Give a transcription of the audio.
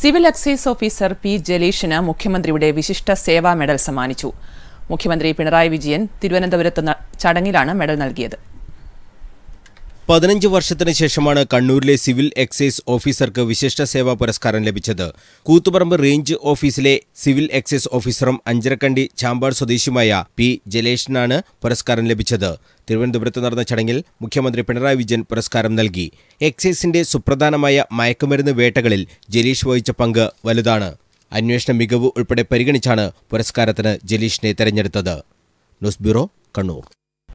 civil excise officer P ജലീഷിന് മുഖ്യമന്ത്രിയുടെ വിശിഷ്ട സേവാ മെഡൽ സമ്മാനിച്ചു മുഖ്യമന്ത്രി പിണറായി വിജയൻ തിരുവനന്തപുരത്ത് ചടങ്ങിലാണ് മെഡൽ നൽകിയത് പതിനഞ്ച് വർഷത്തിന് ശേഷമാണ് കണ്ണൂരിലെ സിവിൽ എക്സൈസ് ഓഫീസർക്ക് വിശിഷ്ട സേവാ പുരസ്കാരം ലഭിച്ചത് കൂത്തുപറമ്പ് റേഞ്ച് ഓഫീസിലെ സിവിൽ എക്സൈസ് ഓഫീസറും അഞ്ചരക്കണ്ടി ചാമ്പാട് സ്വദേശിയുമായ പി ജലേഷിനാണ് പുരസ്കാരം ലഭിച്ചത് തിരുവനന്തപുരത്ത് നടന്ന ചടങ്ങിൽ മുഖ്യമന്ത്രി പിണറായി വിജയൻ പുരസ്കാരം നൽകി എക്സൈസിന്റെ സുപ്രധാനമായ മയക്കുമരുന്ന് വേട്ടകളിൽ ജലീഷ് വഹിച്ച പങ്ക് വലുതാണ് അന്വേഷണ മികവ് ഉൾപ്പെടെ പരിഗണിച്ചാണ് പുരസ്കാരത്തിന് ജലീഷിനെ തെരഞ്ഞെടുത്തത് ന്യൂസ് ബ്യൂറോ കണ്ണൂർ